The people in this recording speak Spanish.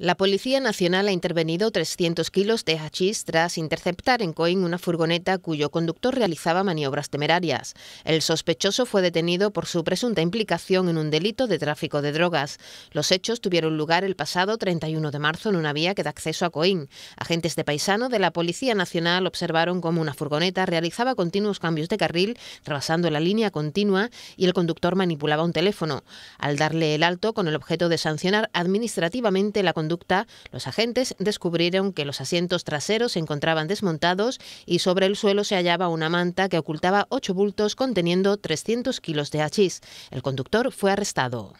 La Policía Nacional ha intervenido 300 kilos de hachís tras interceptar en Coín una furgoneta cuyo conductor realizaba maniobras temerarias. El sospechoso fue detenido por su presunta implicación en un delito de tráfico de drogas. Los hechos tuvieron lugar el pasado 31 de marzo en una vía que da acceso a Coín. Agentes de paisano de la Policía Nacional observaron cómo una furgoneta realizaba continuos cambios de carril, rebasando la línea continua y el conductor manipulaba un teléfono. Al darle el alto con el objeto de sancionar administrativamente la conducta, los agentes descubrieron que los asientos traseros se encontraban desmontados y sobre el suelo se hallaba una manta que ocultaba ocho bultos conteniendo 300 kilos de hachís. El conductor fue arrestado.